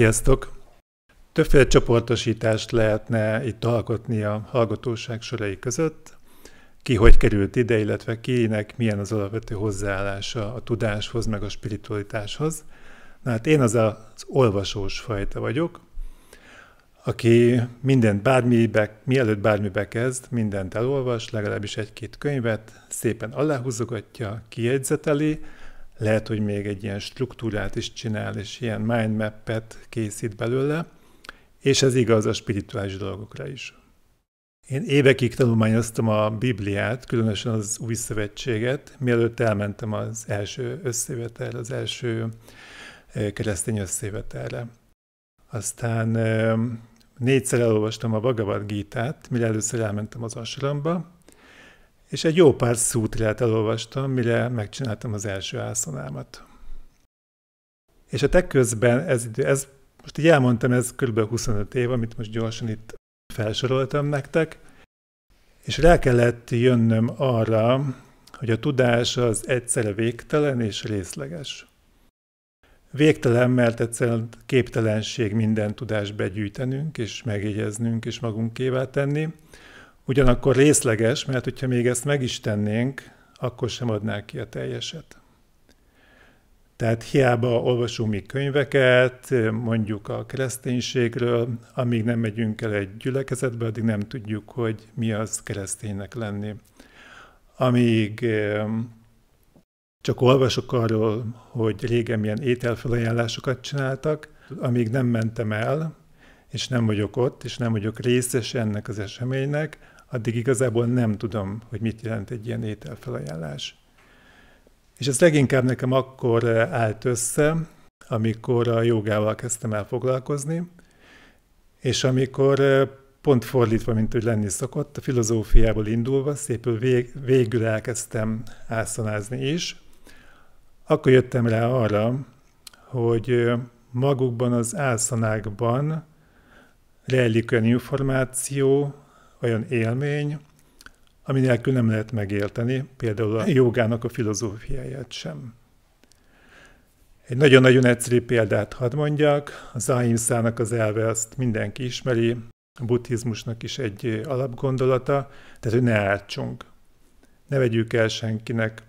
Sziasztok! Többféle csoportosítást lehetne itt alkotni a hallgatóság sorai között, ki hogy került ide, illetve kinek milyen az alapvető hozzáállása a tudáshoz, meg a spiritualitáshoz. Na hát én az az olvasós fajta vagyok, aki mindent bármibe, mielőtt bármibe kezd, mindent elolvas, legalábbis egy-két könyvet, szépen aláhúzogatja, kiegyzeteli, lehet, hogy még egy ilyen struktúrát is csinál, és ilyen mind et készít belőle, és ez igaz a spirituális dolgokra is. Én évekig tanulmányoztam a Bibliát, különösen az Új Szövetséget, mielőtt elmentem az első összévetelre, az első eh, keresztény összévetelre. Aztán eh, négyszer elolvastam a Bhagavad Gita-t, mire először elmentem az asramba, és egy jó pár szútrát elolvastam, mire megcsináltam az első ászonámat. És a te közben, ez, ez, most így elmondtam, ez kb. 25 év, amit most gyorsan itt felsoroltam nektek, és rá kellett jönnöm arra, hogy a tudás az egyszerre végtelen és részleges. Végtelen, mert egyszerűen képtelenség minden tudást begyűjtenünk, és megjegyeznünk, és magunkévá tenni, Ugyanakkor részleges, mert hogyha még ezt meg is tennénk, akkor sem adnák ki a teljeset. Tehát hiába olvasunk mi könyveket, mondjuk a kereszténységről, amíg nem megyünk el egy gyülekezetbe, addig nem tudjuk, hogy mi az kereszténynek lenni. Amíg csak olvasok arról, hogy régen milyen ételfelajánlásokat csináltak, amíg nem mentem el, és nem vagyok ott, és nem vagyok részes ennek az eseménynek, addig igazából nem tudom, hogy mit jelent egy ilyen ételfelajánlás. És ez leginkább nekem akkor eh, állt össze, amikor a jogával kezdtem el foglalkozni, és amikor eh, pont fordítva, mint hogy lenni szokott, a filozófiából indulva, szépül vég, végül elkezdtem ászonázni is, akkor jöttem rá arra, hogy eh, magukban az álszanákban rejlik olyan információ, olyan élmény, ami nélkül nem lehet megélteni, például a jogának a filozófiáját sem. Egy nagyon-nagyon egyszerű példát hadd mondjak, az ahimszának az elve azt mindenki ismeri, a buddhizmusnak is egy alapgondolata, tehát hogy ne ártsunk. Ne vegyük el senkinek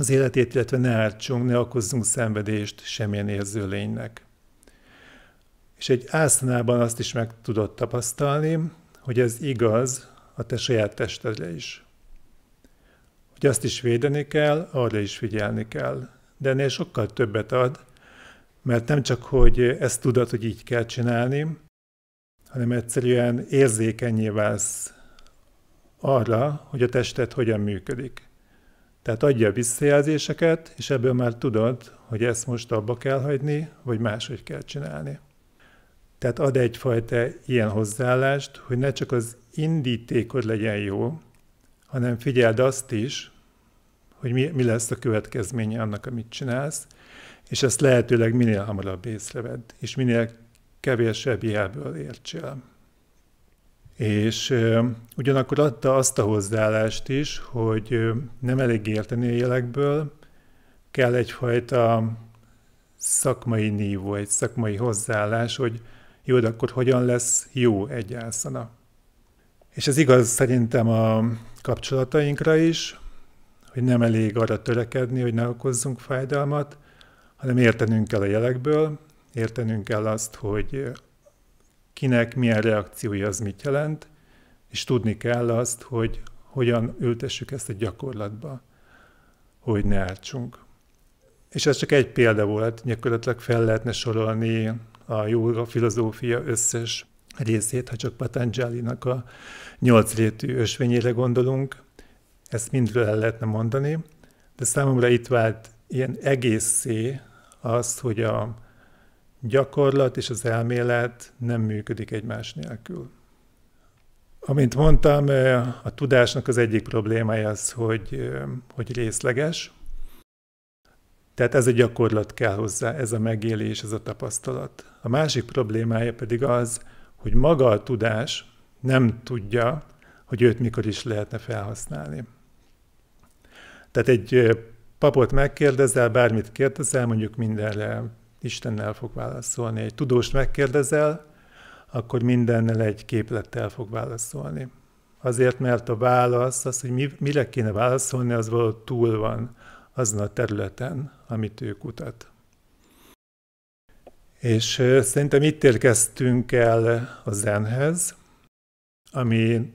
az életét, illetve ne ártsunk, ne okozzunk szenvedést semmilyen érző lénynek. És egy ászanában azt is meg tudott tapasztalni, hogy ez igaz a te saját testedre is. Hogy azt is védeni kell, arra is figyelni kell. De ennél sokkal többet ad, mert nem csak, hogy ezt tudod, hogy így kell csinálni, hanem egyszerűen érzékenyé válsz arra, hogy a tested hogyan működik. Tehát adja a visszajelzéseket, és ebből már tudod, hogy ezt most abba kell hagyni, vagy máshogy kell csinálni. Tehát ad egyfajta ilyen hozzáállást, hogy ne csak az indítékod legyen jó, hanem figyeld azt is, hogy mi, mi lesz a következménye annak, amit csinálsz, és ezt lehetőleg minél hamarabb észrevedd, és minél kevésebb jelből értsél. És ö, ugyanakkor adta azt a hozzáállást is, hogy ö, nem elég érteni a jelekből, kell egyfajta szakmai nívó, egy szakmai hozzáállás, hogy jó, de akkor hogyan lesz jó egy ászana? És ez igaz szerintem a kapcsolatainkra is, hogy nem elég arra törekedni, hogy ne okozzunk fájdalmat, hanem értenünk kell a jelekből, értenünk kell azt, hogy kinek milyen reakciója az mit jelent, és tudni kell azt, hogy hogyan ültessük ezt a gyakorlatba, hogy ne ártsunk. És ez csak egy példa volt, gyakorlatilag fel lehetne sorolni a jóga filozófia összes részét, ha csak Patanjali-nak a nyolc rétű ösvényére gondolunk. Ezt mindről el lehetne mondani, de számomra itt vált ilyen egészé az, hogy a gyakorlat és az elmélet nem működik egymás nélkül. Amint mondtam, a tudásnak az egyik problémája az, hogy, hogy részleges, tehát ez a gyakorlat kell hozzá, ez a megélés, ez a tapasztalat. A másik problémája pedig az, hogy maga a tudás nem tudja, hogy őt mikor is lehetne felhasználni. Tehát egy papot megkérdezel, bármit kérdezel, mondjuk mindenre Istennel fog válaszolni. Egy tudóst megkérdezel, akkor mindennel egy képlettel fog válaszolni. Azért, mert a válasz, az, hogy mire kéne válaszolni, az való túl van azon a területen, amit ő kutat. És szerintem itt érkeztünk el a zenhez, ami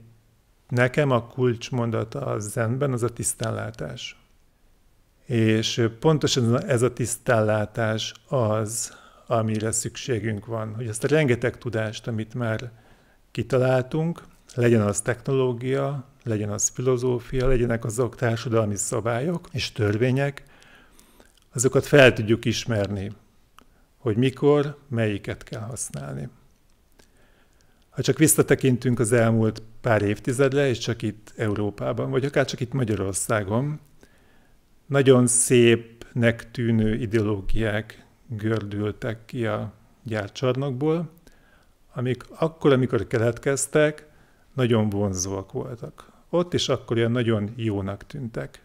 nekem a kulcsmondata a zenben, az a tisztánlátás. És pontosan ez a tisztánlátás az, amire szükségünk van, hogy ezt a rengeteg tudást, amit már kitaláltunk, legyen az technológia, legyen az filozófia, legyenek azok társadalmi szabályok és törvények, azokat fel tudjuk ismerni, hogy mikor, melyiket kell használni. Ha csak visszatekintünk az elmúlt pár évtizedre, és csak itt Európában, vagy akár csak itt Magyarországon, nagyon szépnek tűnő ideológiák gördültek ki a gyárcsarnokból, amik akkor, amikor keletkeztek, nagyon vonzóak voltak. Ott is akkor ilyen nagyon jónak tűntek.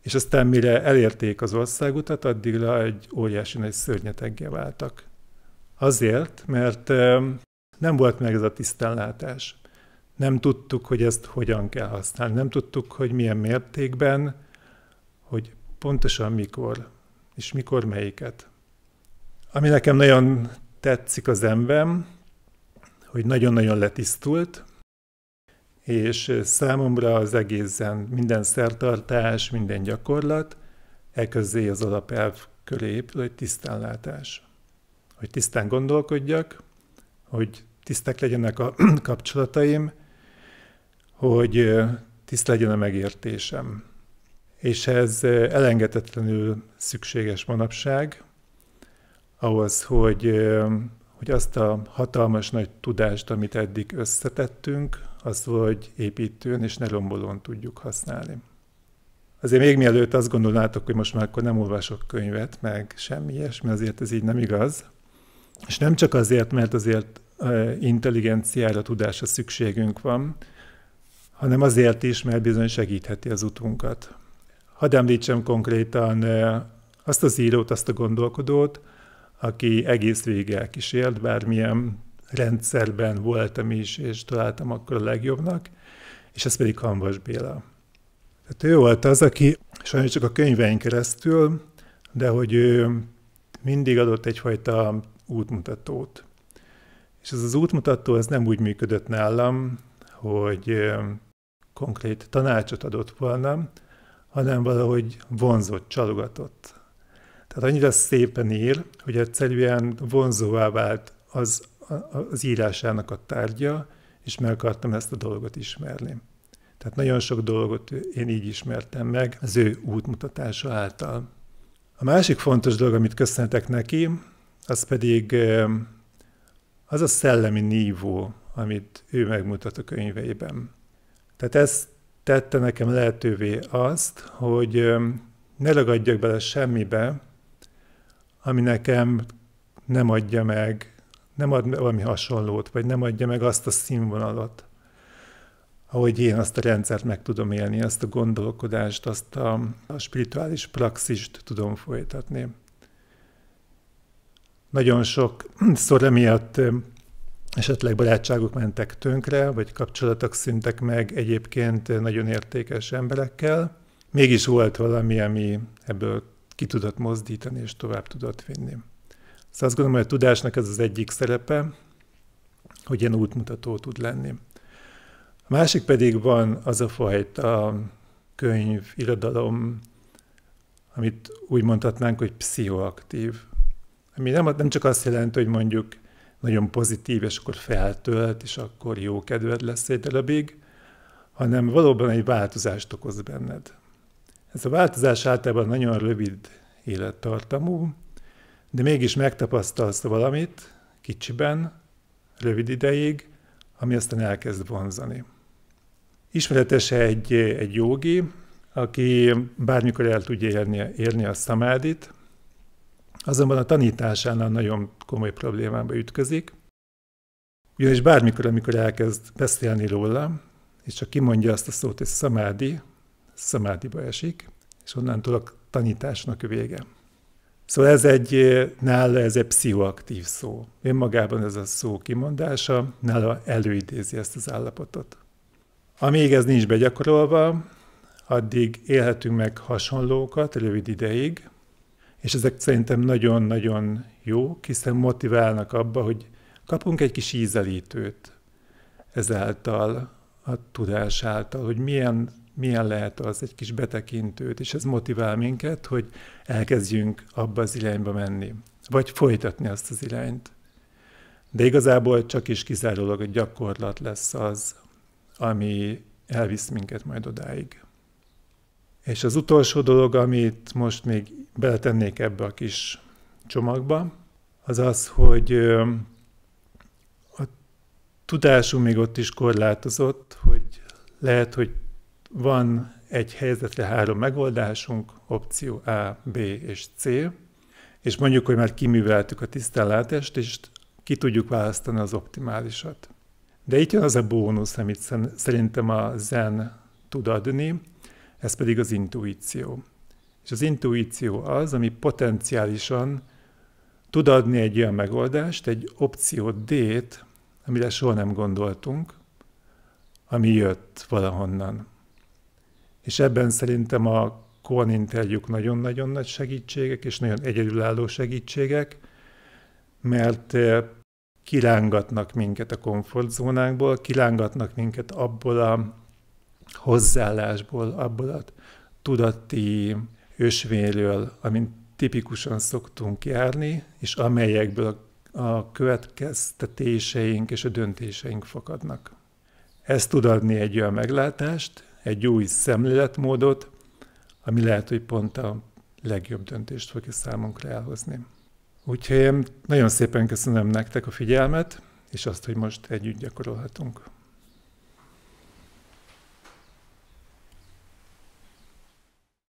És aztán mire elérték az országutat, addigra egy óriási nagy szörnyeteggel váltak. Azért, mert nem volt meg ez a tisztánlátás. Nem tudtuk, hogy ezt hogyan kell használni. Nem tudtuk, hogy milyen mértékben, hogy pontosan mikor, és mikor melyiket. Ami nekem nagyon tetszik az emberem, hogy nagyon-nagyon letisztult, és számomra az egészen minden szertartás, minden gyakorlat e közé az alapelv köré épül, hogy tisztánlátás. Hogy tisztán gondolkodjak, hogy tisztek legyenek a kapcsolataim, hogy tiszt legyen a megértésem. És ez elengedetlenül szükséges manapság ahhoz, hogy hogy azt a hatalmas nagy tudást, amit eddig összetettünk, az vagy építőn és ne rombolón tudjuk használni. Azért még mielőtt azt gondolnátok, hogy most már akkor nem olvasok könyvet, meg semmi ilyesmi, azért ez így nem igaz. És nem csak azért, mert azért intelligenciára, tudásra szükségünk van, hanem azért is, mert bizony segítheti az utunkat. Hadd említsem konkrétan azt az írót, azt a gondolkodót, aki egész végig elkísért, bármilyen rendszerben voltam is, és találtam akkor a legjobbnak, és ez pedig Hanvas Béla. Tehát ő volt az, aki sajnos csak a könyveink keresztül, de hogy ő mindig adott egyfajta útmutatót. És ez az útmutató, ez nem úgy működött nálam, hogy konkrét tanácsot adott volna, hanem valahogy vonzott, csalogatott. Tehát annyira szépen ír, hogy egyszerűen vonzóvá vált az, az írásának a tárgya, és meg akartam ezt a dolgot ismerni. Tehát nagyon sok dolgot én így ismertem meg az ő útmutatása által. A másik fontos dolog, amit köszönhetek neki, az pedig az a szellemi nívó, amit ő megmutat a könyveiben. Tehát ez tette nekem lehetővé azt, hogy ne ragadjak bele semmibe, ami nekem nem adja meg, nem ad valami hasonlót, vagy nem adja meg azt a színvonalat, ahogy én azt a rendszert meg tudom élni, azt a gondolkodást, azt a, a spirituális praxist tudom folytatni. Nagyon szor emiatt esetleg barátságok mentek tönkre, vagy kapcsolatok szintek meg egyébként nagyon értékes emberekkel. Mégis volt valami, ami ebből ki tudott mozdítani és tovább tudott vinni. Szóval azt gondolom, hogy a tudásnak ez az egyik szerepe, hogy ilyen útmutató tud lenni. A másik pedig van az a fajta könyv, irodalom, amit úgy mondhatnánk, hogy pszichoaktív. Ami nem, nem csak azt jelenti, hogy mondjuk nagyon pozitív, és akkor feltölt, és akkor jó kedved lesz egy darabig, hanem valóban egy változást okoz benned. Ez a változás általában nagyon rövid élettartamú, de mégis megtapasztalsz valamit kicsiben, rövid ideig, ami aztán elkezd vonzani. Ismeretes egy, egy jogi, aki bármikor el tudja érni, érni a szamádit, azonban a tanításánál nagyon komoly problémába ütközik, ugyanis bármikor, amikor elkezd beszélni róla, és csak kimondja azt a szót, hogy szamádi, szamádiba esik, és onnantól a tanításnak vége. Szóval ez egy, eh, nála ez egy pszichoaktív szó. Önmagában ez a szó kimondása, nála előidézi ezt az állapotot. Amíg ez nincs begyakorolva, addig élhetünk meg hasonlókat rövid ideig, és ezek szerintem nagyon-nagyon jók, hiszen motiválnak abba, hogy kapunk egy kis ízelítőt ezáltal, a tudás által, hogy milyen milyen lehet az egy kis betekintőt, és ez motivál minket, hogy elkezdjünk abba az irányba menni, vagy folytatni azt az irányt. De igazából csak is kizárólag a gyakorlat lesz az, ami elvisz minket majd odáig. És az utolsó dolog, amit most még beletennék ebbe a kis csomagba, az az, hogy a tudásunk még ott is korlátozott, hogy lehet, hogy van egy helyzetre három megoldásunk, opció A, B és C, és mondjuk, hogy már kiműveltük a tisztánlátást, és ki tudjuk választani az optimálisat. De itt jön az a bónusz, amit szerintem a zen tud adni, ez pedig az intuíció. És az intuíció az, ami potenciálisan tud adni egy olyan megoldást, egy opció D-t, amire soha nem gondoltunk, ami jött valahonnan. És ebben szerintem a Kohn interjúk nagyon-nagyon nagy segítségek, és nagyon egyedülálló segítségek, mert eh, kilángatnak minket a komfortzónánkból, kilángatnak minket abból a hozzáállásból, abból a tudati ösvényről, amint tipikusan szoktunk járni, és amelyekből a következtetéseink és a döntéseink fakadnak. Ez tud adni egy olyan meglátást, egy új szemléletmódot, ami lehet, hogy pont a legjobb döntést fogja számunkra elhozni. Úgyhogy én nagyon szépen köszönöm nektek a figyelmet, és azt, hogy most együtt gyakorolhatunk.